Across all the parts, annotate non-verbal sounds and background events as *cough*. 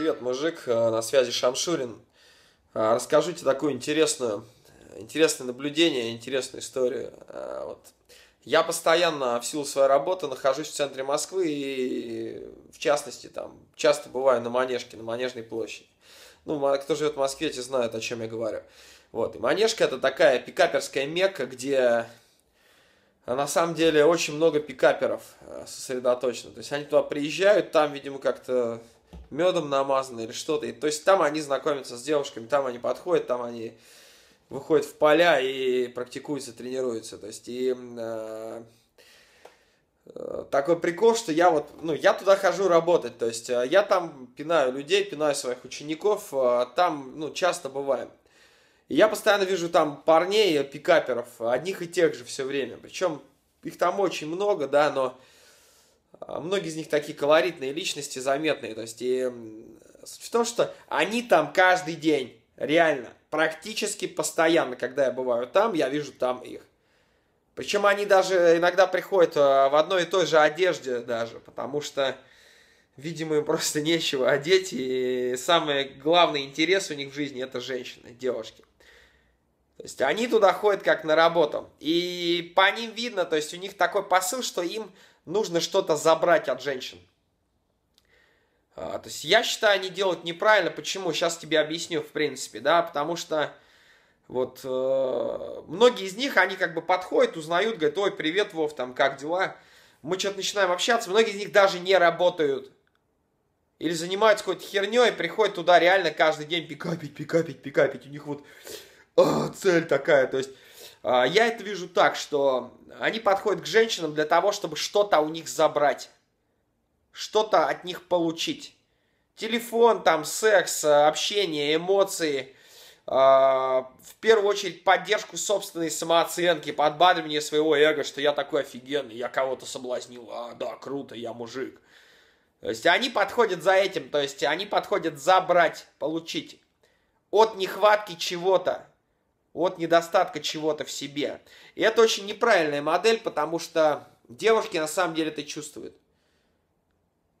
Привет, мужик, э, на связи Шамшурин. Э, Расскажу тебе такую интересную, интересное наблюдение, интересную историю. Э, вот. Я постоянно в силу своей работы нахожусь в центре Москвы и, в частности, там часто бываю на Манежке, на Манежной площади. Ну, кто живет в Москве, те знают, о чем я говорю. Вот. И Манежка это такая пикаперская мекка, где на самом деле очень много пикаперов сосредоточено. То есть они туда приезжают, там, видимо, как-то медом намазано или что-то. то есть там они знакомятся с девушками, там они подходят, там они выходят в поля и практикуются, тренируются. То есть и э, э, такой прикол, что я вот, ну, я туда хожу работать, то есть э, я там пинаю людей, пинаю своих учеников, там, ну, часто бываем. И я постоянно вижу там парней, пикаперов, одних и тех же все время. Причем их там очень много, да, но многие из них такие колоритные личности, заметные. То есть, и в том, что они там каждый день, реально, практически постоянно, когда я бываю там, я вижу там их. Причем они даже иногда приходят э, в одной и той же одежде даже, потому что, видимо, им просто *laughs* нечего одеть, и самый главный интерес у них в жизни это женщины, девушки. То есть они туда ходят как на работу. И по ним видно, то есть у них такой посыл, что им нужно что-то забрать от женщин. А, то есть я считаю, они делают неправильно. Почему? Сейчас тебе объясню, в принципе, да, потому что вот э, многие из них, они как бы подходят, узнают, говорят, ой, привет, Вов, там, как дела? Мы что-то начинаем общаться, многие из них даже не работают. Или занимаются какой-то херней, приходят туда реально каждый день пикапить, пикапить, пикапить. У них вот а, цель такая, то есть а, я это вижу так, что они подходят к женщинам для того, чтобы что-то у них забрать, что-то от них получить. Телефон, там, секс, а, общение, эмоции, а, в первую очередь поддержку собственной самооценки, подбадривание своего эго, что я такой офигенный, я кого-то соблазнил, а, да, круто, я мужик. То есть они подходят за этим, то есть они подходят забрать, получить от нехватки чего-то, от недостатка чего-то в себе. И это очень неправильная модель, потому что девушки на самом деле это чувствуют.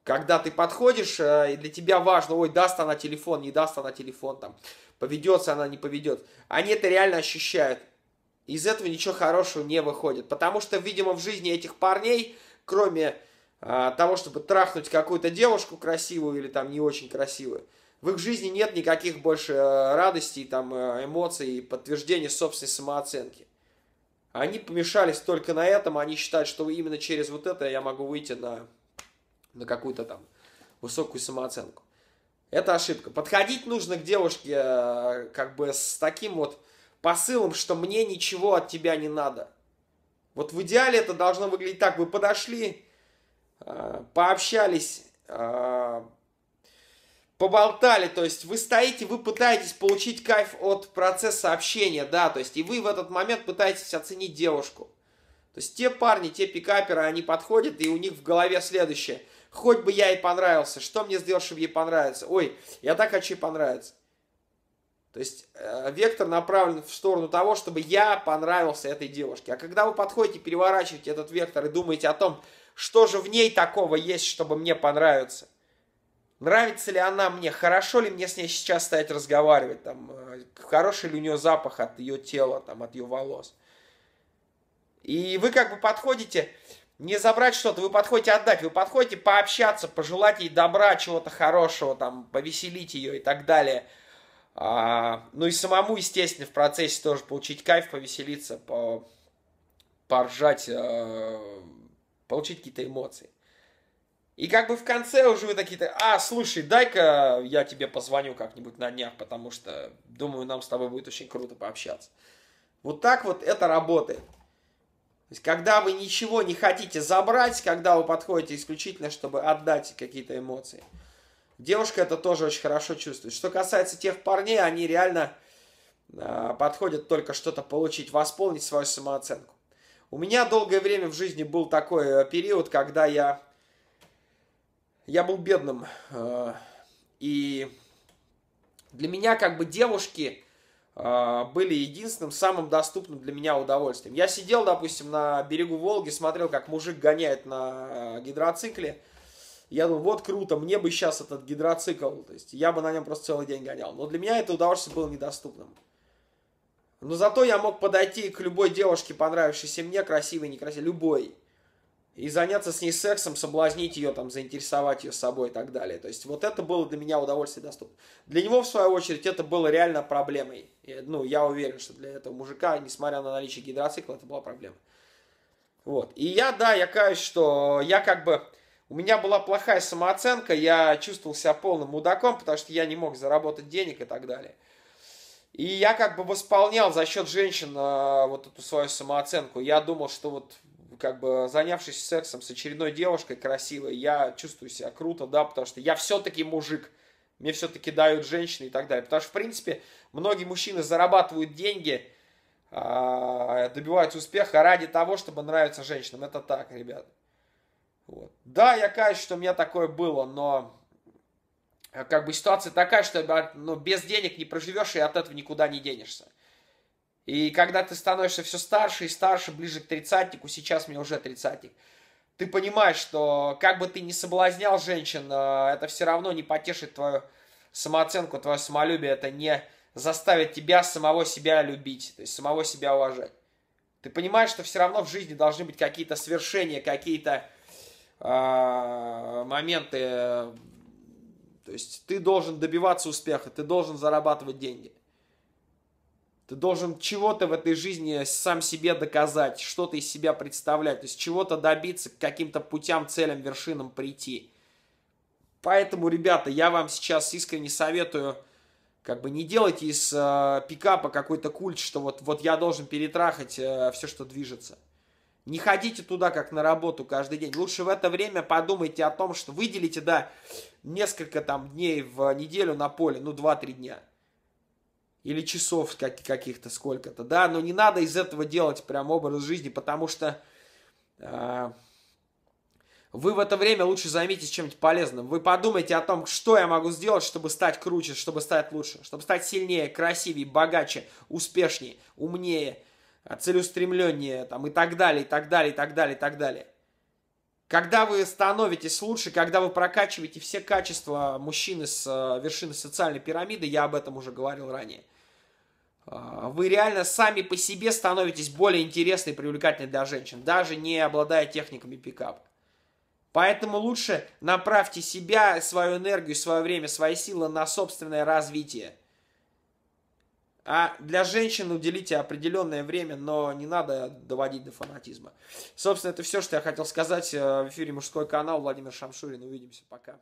Когда ты подходишь, э, и для тебя важно, ой, даст она телефон, не даст она телефон, там, поведется она, не поведет. Они это реально ощущают. Из этого ничего хорошего не выходит. Потому что, видимо, в жизни этих парней, кроме э, того, чтобы трахнуть какую-то девушку красивую или там не очень красивую, в их жизни нет никаких больше э, радостей, там, э, эмоций и подтверждения собственной самооценки. Они помешались только на этом, они считают, что именно через вот это я могу выйти на, на какую-то там высокую самооценку. Это ошибка. Подходить нужно к девушке э, как бы с таким вот посылом, что мне ничего от тебя не надо. Вот в идеале это должно выглядеть так. Вы подошли, пообщались, поболтали, то есть вы стоите, вы пытаетесь получить кайф от процесса общения, да, то есть и вы в этот момент пытаетесь оценить девушку. То есть те парни, те пикаперы, они подходят, и у них в голове следующее. Хоть бы я ей понравился, что мне сделать, чтобы ей понравиться? Ой, я так хочу ей понравиться. То есть э, вектор направлен в сторону того, чтобы я понравился этой девушке. А когда вы подходите, переворачиваете этот вектор и думаете о том, что же в ней такого есть, чтобы мне понравиться – нравится ли она мне, хорошо ли мне с ней сейчас стоять разговаривать, там, э, хороший ли у нее запах от ее тела, там, от ее волос. И вы как бы подходите, не забрать что-то, вы подходите отдать, вы подходите пообщаться, пожелать ей добра, чего-то хорошего, там, повеселить ее и так далее. А, ну и самому, естественно, в процессе тоже получить кайф, повеселиться, по, поржать, а, получить какие-то эмоции. И как бы в конце уже вы такие-то, а, слушай, дай-ка я тебе позвоню как-нибудь на днях, потому что, думаю, нам с тобой будет очень круто пообщаться. Вот так вот это работает. То есть, когда вы ничего не хотите забрать, когда вы подходите исключительно, чтобы отдать какие-то эмоции. Девушка это тоже очень хорошо чувствует. Что касается тех парней, они реально э, подходят только что-то получить, восполнить свою самооценку. У меня долгое время в жизни был такой э, период, когда я я был бедным. Э, и для меня как бы девушки э, были единственным самым доступным для меня удовольствием. Я сидел, допустим, на берегу Волги, смотрел, как мужик гоняет на э, гидроцикле. Я думал, вот круто, мне бы сейчас этот гидроцикл, то есть я бы на нем просто целый день гонял. Но для меня это удовольствие было недоступным. Но зато я мог подойти к любой девушке, понравившейся мне, красивой, некрасивой, любой, и заняться с ней сексом, соблазнить ее, там, заинтересовать ее собой и так далее. То есть вот это было для меня удовольствие доступно. Для него, в свою очередь, это было реально проблемой. И, ну, я уверен, что для этого мужика, несмотря на наличие гидроцикла, это была проблема. Вот. И я, да, я каюсь, что я как бы... У меня была плохая самооценка, я чувствовал себя полным мудаком, потому что я не мог заработать денег и так далее. И я как бы восполнял за счет женщин э, вот эту свою самооценку. Я думал, что вот как бы занявшись сексом с очередной девушкой красивой, я чувствую себя круто, да, потому что я все-таки мужик. Мне все-таки дают женщины и так далее. Потому что, в принципе, многие мужчины зарабатывают деньги, а, добиваются успеха ради того, чтобы нравиться женщинам. Это так, ребят. Вот. Да, я каюсь, что у меня такое было, но а, как бы ситуация такая, что ну, без денег не проживешь и от этого никуда не денешься. И когда ты становишься все старше и старше, ближе к тридцатнику, сейчас мне уже тридцатник, ты понимаешь, что как бы ты ни соблазнял женщин, э, это все равно не потешит твою самооценку, твое самолюбие, это не заставит тебя самого себя любить, то есть самого себя уважать. Ты понимаешь, что все равно в жизни должны быть какие-то свершения, какие-то э, моменты. Э, то есть ты должен добиваться успеха, ты должен зарабатывать деньги. Ты должен чего-то в этой жизни сам себе доказать, что-то из себя представлять, то есть чего-то добиться, к каким-то путям, целям, вершинам прийти. Поэтому, ребята, я вам сейчас искренне советую, как бы не делайте из э, пикапа какой-то культ, что вот, вот я должен перетрахать э, все, что движется. Не ходите туда, как на работу каждый день. Лучше в это время подумайте о том, что выделите, да, несколько там дней в неделю на поле, ну, 2-3 дня – или часов как, каких-то сколько-то, да, но не надо из этого делать прям образ жизни, потому что э, вы в это время лучше займитесь чем-нибудь полезным. Вы подумайте о том, что я могу сделать, чтобы стать круче, чтобы стать лучше, чтобы стать сильнее, красивее, богаче, успешнее, умнее, целеустремленнее, там, и так далее, и так далее, и так далее, и так далее. Когда вы становитесь лучше, когда вы прокачиваете все качества мужчины с э, вершины социальной пирамиды, я об этом уже говорил ранее, э, вы реально сами по себе становитесь более интересной и привлекательной для женщин, даже не обладая техниками пикап. Поэтому лучше направьте себя, свою энергию, свое время, свои силы на собственное развитие – а для женщин уделите определенное время, но не надо доводить до фанатизма. Собственно, это все, что я хотел сказать. Э, в эфире мужской канал. Владимир Шамшурин. Увидимся. Пока.